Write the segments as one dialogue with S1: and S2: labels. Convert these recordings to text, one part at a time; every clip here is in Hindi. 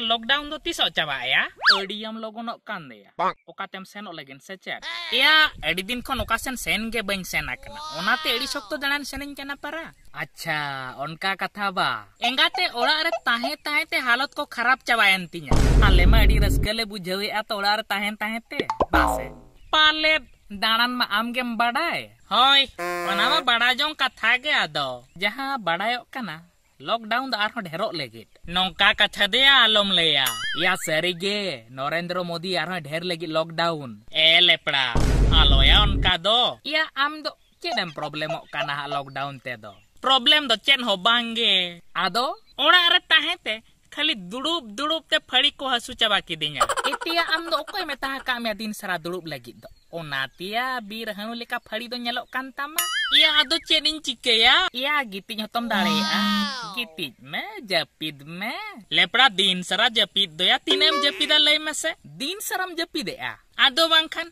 S1: ᱱᱮᱛᱟᱨ ᱞᱚᱠᱰᱟᱣᱩᱱ ᱫᱚ ᱛᱤᱥᱚᱜ ᱪᱟᱵᱟᱜᱼᱟ ᱟᱹᱰᱤᱭᱟᱢ ᱞᱚᱜᱚᱱᱚᱜ ᱠᱟᱱ ᱫᱮᱭᱟ ᱚᱠᱟᱛᱮᱢ ᱥᱮᱱᱚᱜ ᱞᱟᱹᱜᱤᱫ ᱥᱮ ᱪᱮᱫ ᱮᱭᱟ ᱟᱹᱰᱤ ᱫᱤᱱ ᱠᱷᱚᱱ ᱚᱠᱟ ᱥᱮᱱ ᱥᱮᱱ ᱜᱮ ᱵᱟᱹᱧ ᱥᱮᱱ ᱟᱠᱟᱱᱟ ᱚᱱᱟᱛᱮ ᱟᱹᱰᱤ ᱥᱚᱠᱛᱚ ᱫᱟᱬᱟᱱ ᱥᱮᱱᱤᱧ ᱠᱟᱱᱟ ᱯᱟᱨᱟ ᱟᱪᱪᱷᱟ ᱚᱱᱠᱟ ᱠᱟᱛᱷᱟ ᱵᱟ ᱮᱸᱜᱟᱛᱮ ᱚᱲᱟᱜ ᱨᱮ ᱛᱟᱦᱮᱸ ᱛᱟᱦᱮᱸ ᱛᱮ ᱦᱟᱞᱚᱛ ᱠᱚ ᱠᱷᱟᱨᱟᱯ ᱪᱟᱵᱟᱭᱮᱱ ᱛᱤᱧᱟ ᱟᱞᱮ ᱢᱟ ᱟᱹᱰᱤ ᱨᱟᱹᱥᱠᱟᱹ ᱞᱮ ᱵᱩᱡᱷᱟᱹᱣᱮᱜᱼᱟ ᱛᱚ ᱚᱲᱟᱜ ᱨᱮ ᱛᱟᱦᱮᱸ ᱛᱟᱦᱮᱸ ᱛᱮ ᱵᱟᱥᱮ ᱯᱟᱞᱮᱫ दाड़ान मा आम गेम बाड़ाय होय ओना मा बाड़ा जों कथा गे आदो जहां बाड़ायोक कना लॉकडाउन आरो ढेर लगे नौका कथा दे आलम लिया या सारी गे नरेंद्र मोदी आरो ढेर लगे लॉकडाउन ए लेपड़ा आलोया उनका दो या आम दो चेदम प्रॉब्लम कना लॉकडाउन ते दो प्रॉब्लम दो चेन हो बांगे आदो ओरा अरे ताहे ते ᱠᱷᱟᱹᱞᱤ ᱫᱩᱲᱩᱵ ᱫᱩᱲᱩᱵ ᱛᱮ ᱯᱷᱟᱹᱲᱤ ᱠᱚ ᱦᱟᱹᱥᱩ ᱪᱟᱵᱟ ᱠᱤᱫᱤᱧᱟ ᱮᱛᱮᱭᱟ ᱟᱢ ᱫᱚ ᱚᱠᱚᱭ ᱢᱮᱛᱟ ᱟᱠᱟᱫ ᱢᱮᱭᱟ ᱫᱤᱱ ᱥᱟᱨᱟ ᱫᱩᱲᱩᱵ ᱞᱟᱹᱜᱤᱫ ᱫᱚ ᱚᱱᱟ ᱛᱮᱭᱟ ᱵᱤᱨ ᱦᱟᱹᱱᱩ ᱞᱮᱠᱟ ᱯᱷᱟᱹᱲᱤ ᱫᱚ ᱧᱮᱞᱚᱜ ᱠᱟᱱ ᱛᱟᱢᱟ ᱤᱭᱟ ᱟᱫᱚ ᱪᱮᱫ ᱤᱧ ᱪᱤᱠᱟᱹᱭᱟ ᱤᱭᱟ ᱜᱤᱛᱤᱡ ᱦᱚᱛᱚᱢ ᱫᱟᱲᱮᱭᱟᱜᱼᱟ ᱜᱤᱛᱤᱡ ᱢᱮ ᱡᱟᱹᱯᱤᱫ ᱢᱮ ᱞᱮᱯᱲᱟ ᱫᱤᱱ ᱥᱟᱨᱟ ᱡᱟᱹᱯᱤᱫ ᱫᱚᱭᱟ ᱛᱤᱱᱟᱹᱜ ᱮᱢ ᱡᱟᱹᱯᱤᱫᱟ ᱞᱟᱹᱭ ᱢᱮᱥᱮ ᱫᱤᱱ ᱥᱟᱨᱟᱢ ᱡᱟᱹᱯᱤᱫᱮᱜᱼᱟ ᱟᱫᱚ ᱵᱟᱝᱠᱷᱟᱱ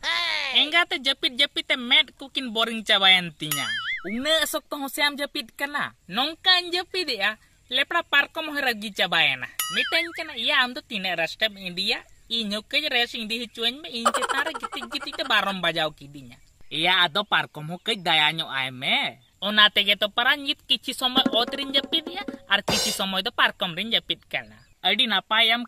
S1: ᱮᱸᱜᱟᱛᱮ ᱡᱟᱹᱯᱤᱫ ᱡᱟᱹᱯᱤᱫ ᱛᱮ ᱢᱮᱫ ᱠᱚᱠᱤᱱ ᱵᱳᱨᱤᱝ ᱪᱟᱵᱟᱭᱮᱱ ᱛᱤᱧᱟ ᱩᱱᱟᱹᱜ ᱥᱚᱠᱛᱚ ᱦᱚᱸ ᱥᱮ ᱟᱢ ᱡᱟᱹᱯᱤᱫ ᱠᱟᱱᱟ ᱱᱚᱝᱠᱟᱧ ᱡᱟᱹᱯᱤᱫᱮᱜᱼᱟ लेपड़ा पार्को मोहरा गीचा बायना मिटेंग चना आम तो तीन रेस्ट इंडिया इन कई रेस्ट इंडिया हिचुएं में इनके तारे गिटी गिटी के बारम बजाओ की दिन्या ये आदो कई दयान्यो आए में और ना ते के समय और रिंज जपिदे और किसी समय तो पार्को में रिंज पित करना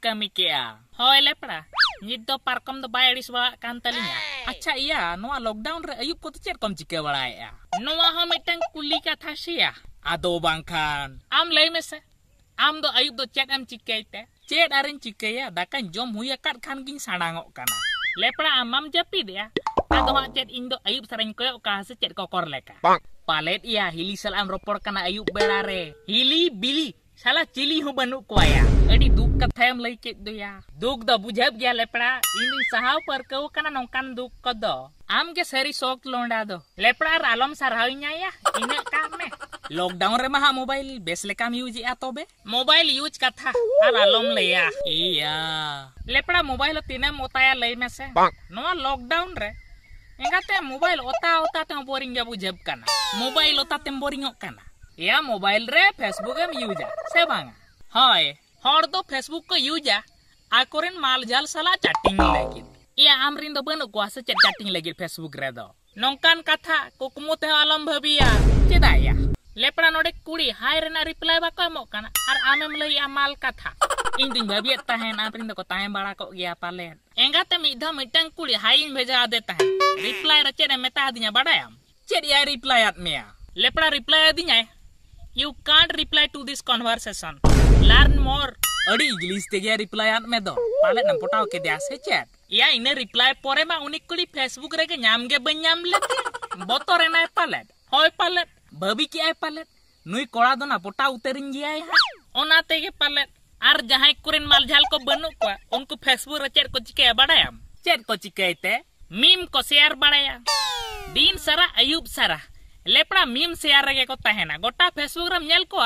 S1: कमी किया हो लेपड़ा नित दो पार्को में तो बायर इस अच्छा या नो आयुब को तो चिका बड़ा चिके वाला मिटन कुली का था adoban kan am lay mese am do ayub do chat am chikay te chet arin chikaya dakan jom huya kat khan ging sadangok kana lepra amam japid ya ado ha chet indo ayub sareng koyo ka se chet kokor leka palet ya hili sal am ropor kana ayub berare hili bili salah cili hu banuk kuaya adi duk katha em do ya duk do bujhab gya lepra ini sahaw parkau kana nongkan duk do. am ge sari sok londa do lepra ralom sarhau ya ina kame lockdown रे महा मोबाइल बेसले काम यूज या तोबे मोबाइल यूज कथा आ आलम लेया इया लेपड़ा मोबाइल तीन मोताया लई में से नो लॉकडाउन रे एगाते मोबाइल ओता ओता ते बोरिंग जा बुझेब काना मोबाइल ओता ते बोरिंग काना या मोबाइल रे फेसबुक एम यूज आ से बांग हाय हर दो फेसबुक को यूज आ आ करेन माल जाल साला चैटिंग लेकिन या आमरिन दो बनो को आसे चैटिंग लेगिर फेसबुक रे दो नंकान कथा कुकमुते आलम भबी ᱠᱷᱟᱹᱞᱤ ᱦᱟᱭ ᱨᱮᱱᱟᱜ ᱨᱤᱯᱞᱟᱭ ᱵᱟᱠᱚ ᱮᱢᱚᱜ ᱠᱟᱱᱟ ᱟᱨ ᱟᱢᱮᱢ ᱞᱟᱹᱭᱮᱜᱼᱟ ᱢᱟᱞ ᱠᱟᱛᱷᱟ ᱤᱧ ᱫᱩᱧ ᱵᱷᱟᱹᱵᱤᱭᱮᱫ ᱛᱟᱦᱮᱱ ᱟᱯᱮᱨᱮᱱ ᱫᱚᱠᱚ ᱛᱟᱦᱮᱸ ᱵᱟᱲᱟ ᱠᱚᱜ ᱜᱮᱭᱟ ᱯᱟᱞᱮᱱ ᱮᱸᱜᱟᱛᱮ ᱢᱤᱫ ᱫᱷᱟᱣ ᱢᱤᱫᱴᱟᱝ ᱠᱩᱲᱤ ᱦᱟᱭᱤᱧ ᱵᱷᱮᱡᱟ ᱟᱫᱮ ᱛᱟᱦᱮᱸ ᱨᱤᱯᱞᱟᱭ ᱨᱮ ᱪᱮᱫ ᱮ ᱢᱮᱛᱟ ᱟᱫᱤᱧᱟ ᱵᱟᱰᱟᱭᱟᱢ ᱪᱮᱫ ᱭᱟᱭ ᱨᱤᱯᱞᱟᱭ ᱟᱫ ᱢᱮᱭᱟ ᱞᱮᱯᱲᱟ ᱨᱤᱯᱞᱟᱭ ᱟᱫᱤᱧᱟᱭ you can't reply to this conversation learn more अड़ी इंग्लिश ते गया रिप्लाई आत में दो पाले नम पटाव के दिया से चैट या इने रिप्लाई पोरे मा उनी कुली फेसबुक रे के नाम गे बन नाम लेते बतो रे ना पाले होय पाले भबी के आय पाले नई कड़ा दो ना पोटा उतरिन जियाय पाले आर जहाय कुरिन मालझाल को बनु को उनको फेसबुक रे चेर को चिके बडायाम चेक को चिकेते मीम को शेयर बडाया दिन सारा अयुब सारा लेपड़ा मीम शेयर रे को तहेना गोटा फेसबुक रे मेल को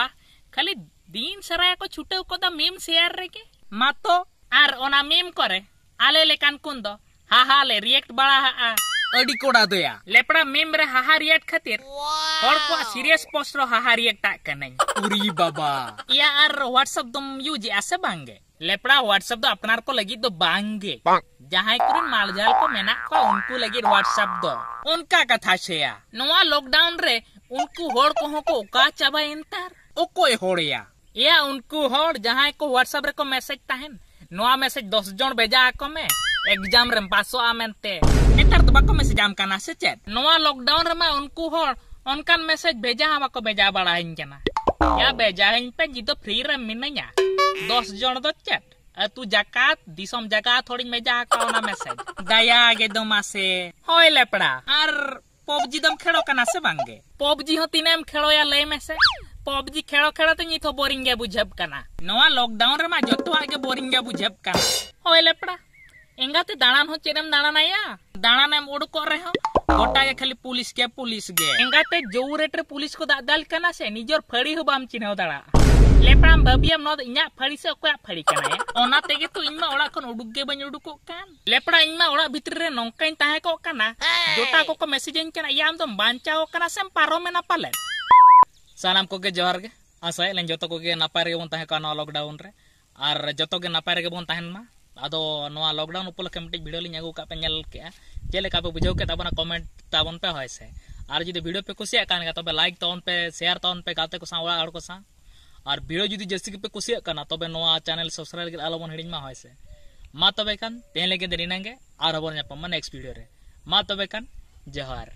S1: खाली दिन सारा को छुटे को दा मीम शेयर रे के मातो आर ओना मीम करे आले लेकान कुंदो हा हा ले रिएक्ट बडा हा, हा। ᱟᱹᱰᱤ ᱠᱚᱲᱟ ᱫᱚᱭᱟ ᱞᱮᱯᱲᱟ ᱢᱮᱢ ᱨᱮ ᱦᱟᱦᱟᱨᱤᱭᱟᱹᱴ ᱠᱷᱟᱹᱛᱤᱨ ᱦᱚᱲ ᱠᱚᱣᱟᱜ ᱥᱤᱨᱤᱭᱟᱥ ᱯᱳᱥᱴ ᱨᱮ ᱦᱟᱦᱟᱨᱤᱭᱟᱹᱴᱟᱜ ᱠᱟᱹᱱᱟᱹᱧ ᱩᱨᱤ ᱵᱟᱵᱟ ᱤᱭᱟ ᱟᱨ ᱦᱳᱣᱟᱴᱥᱮᱯ ᱫᱚᱢ ᱤᱭᱩᱡ ᱮᱜᱼᱟ ᱥᱮ ᱵᱟᱝᱜᱮ ᱞᱮᱯᱲᱟ ᱦᱳᱣᱟᱴᱥᱮᱯ ᱫᱚ ᱟᱯᱱᱟᱨ ᱠᱚ ᱞᱟᱹᱜᱤᱫ ᱫᱚ ᱵᱟᱝᱜᱮ ᱡᱟᱦᱟᱸᱭ ᱠᱚᱨᱮᱱ ᱢᱟᱞᱡᱟᱞ ᱠᱚ ᱢᱮᱱᱟᱜ ᱠᱚᱣᱟ ᱩᱱᱠᱩ ᱞᱟᱹᱜᱤᱫ ᱦᱳᱣᱟᱴᱥᱮᱯ ᱫᱚ ᱚᱱᱠᱟ ᱠᱟᱛᱷᱟ ᱥᱮᱭᱟ ᱱᱚᱣᱟ ᱞᱚᱠᱰᱟᱣᱩᱱ ᱨᱮ उनको होड़ को हो को का चाबा इंतार ओ कोई होड़िया या उनको होड़ जहां को व्हाट्सएप रे को मैसेज ताहन नोआ मैसेज 10 जन भेजा को में एग्जाम रे पासो आ मेनते ᱥᱚᱨᱠᱟᱨ ᱫᱚ ᱵᱟᱠᱚ ᱢᱮᱥᱮᱡ ᱟᱢ ᱠᱟᱱᱟ ᱥᱮ ᱪᱮᱫ ᱱᱚᱣᱟ ᱞᱚᱠᱰᱟᱣᱩᱱ ᱨᱮᱢᱟ ᱩᱱᱠᱩ ᱦᱚᱲ ᱚᱱᱠᱟᱱ ᱢᱮᱥᱮᱡ ᱵᱷᱮᱡᱟ ᱦᱚᱸ ᱵᱟᱠᱚ ᱵᱷᱮᱡᱟ ᱵᱟᱲᱟᱧ ᱠᱟᱱᱟ ᱭᱟ ᱵᱷᱮᱡᱟᱧ ᱯᱮ ᱡᱤᱫᱚ ᱯᱷᱨᱤ ᱨᱮ ᱢᱤᱱᱟᱹᱧᱟ ᱫᱚᱥ ᱡᱚᱱ ᱫᱚ ᱪᱮᱫ ᱟᱹᱛᱩ ᱡᱟᱠᱟᱛ ᱫᱤᱥᱚᱢ ᱡᱟᱠᱟᱛ ᱦᱚᱲᱤᱧ ᱵᱷᱮᱡᱟ ᱟᱠᱚᱣᱟ ᱚᱱᱟ ᱢᱮᱥᱮᱡ ᱫᱟᱭᱟ ᱜᱮ ᱫᱚ ᱢᱟᱥᱮ ᱦᱳᱭ ᱞᱮᱯᱲᱟ ᱟᱨ ᱯᱚᱵᱡᱤ ᱫᱚᱢ ᱠᱷᱮᱲᱚ ᱠᱟᱱᱟ ᱥᱮ ᱵᱟᱝᱜᱮ ᱯᱚᱵᱡᱤ ᱦᱚᱸ ᱛᱤᱱᱟᱹᱜ ᱮᱢ ᱠᱷᱮᱲᱚᱭᱟ ᱞᱟᱹᱭ ᱢᱮᱥᱮ ᱯᱚᱵᱡᱤ ᱠᱷᱮᱲᱚ ᱠᱷᱮᱲᱚ ᱛᱮ ᱱᱤᱛ ᱦᱚᱸ ᱵᱳᱨᱤᱝ ᱜᱮ ᱵᱩᱡᱷᱟᱹᱜ ᱠᱟᱱᱟ ᱱᱚᱣᱟ ᱞᱚᱠᱰᱟᱣᱩᱱ ᱨᱮᱢᱟ ᱡᱚᱛᱚᱣᱟᱜ ᱜᱮ ᱵᱳᱨᱤᱝ ᱜᱮ ᱵᱩᱡᱷᱟᱹᱜ ᱠᱟᱱᱟ ᱦᱳᱭ ᱞᱮᱯᱲᱟ एंगाते दाणान हो चेरम दाणान आया दाणान एम उड़ कर रहे हो गोटाए खाली पुलिस के पुलिस गे एंगाते जो रेट रे पुलिस को दादाल कना से निजर फड़ी हो बाम चिन्ह दाड़ा लेपराम बबियाम नो इन्या फड़ी से कोया फड़ी कना है ओना तेगे तो इनमा ओड़ा खन उड़ गे बन उड़ को कान लेपड़ा इनमा ओड़ा भीतर रे नोंकाई ताहे को कना जोटा को को मैसेज इन कना याम तो बांचा हो कना सेम पारो में ना पाले सलाम को के जोहर के आसाय लें जतो को के नपारे बोन ताहे कना लॉकडाउन रे आर जतो के नपारे के बोन ताहे मा ᱟᱫᱚ ᱱᱚᱣᱟ ᱞᱚᱠᱰᱟᱣᱩᱱ ᱩᱯᱚᱞᱚᱠᱠᱷᱮ ᱢᱤᱫᱴᱤᱡ ᱵᱷᱤᱰᱤᱭᱳ ᱞᱤᱧ ᱟᱹᱜᱩ ᱠᱟᱜ ᱯᱮ ᱧᱮᱞ ᱠᱮᱜᱼᱟ ᱪᱮᱫ ᱞᱮᱠᱟ ᱯᱮ ᱵᱩᱡᱷᱟᱹᱣ ᱠᱮᱫ ᱛᱟᱵᱚᱱᱟ ᱠᱚᱢᱮᱱᱴ ᱛᱟᱵᱚᱱ ᱯᱮ ᱦᱳᱭ ᱥᱮ ᱟᱨ ᱡᱩᱫᱤ ᱵᱷᱤᱰᱤᱭᱳ ᱯᱮ ᱠᱩᱥᱤᱭᱟᱜ ᱠᱟᱱ ᱛᱚᱵᱮ ᱞᱟᱭᱤᱠ ᱛᱟᱵᱚᱱ ᱯᱮ ᱥᱮᱭᱟᱨ ᱛᱟᱵᱚᱱ ᱯᱮ ᱜᱟᱛᱮ ᱠᱚ ᱥᱟᱶ ᱚᱲᱟᱜ ᱦᱚᱲ ᱠᱚ ᱥᱟᱶ ᱟᱨ ᱵᱷᱤᱰᱤᱭᱳ ᱡᱩᱫᱤ ᱡᱟᱹᱥᱛᱤ ᱜᱮᱯᱮ ᱠᱩᱥᱤᱭᱟᱜ ᱠᱟᱱᱟ ᱛᱚᱵᱮ ᱱᱚᱣᱟ ᱪᱮᱱᱮᱞ ᱥᱟᱵᱥᱠᱨᱟᱭᱤᱵ ᱞᱟᱹᱜᱤᱫ ᱟᱞᱚᱵᱚᱱ ᱦᱤᱲᱤᱧ ᱢᱟ ᱦᱳᱭ ᱥᱮ ᱢᱟ ᱛᱚᱵᱮ ᱠᱷᱟᱱ ᱛᱮᱦᱮᱧ ᱞᱟᱹᱜᱤᱫ ᱫᱚ ᱱᱤᱱᱟᱹᱜ ᱜᱮ ᱟᱨᱦᱚᱸ ᱵᱚᱱ ᱧᱟᱯᱟᱢᱟ ᱱᱮᱠᱥᱴ ᱵᱷᱤᱰᱤᱭᱳ ᱨᱮ ᱢᱟ ᱛᱚᱵᱮ ᱠᱷᱟᱱ ᱡᱚᱦᱟᱨ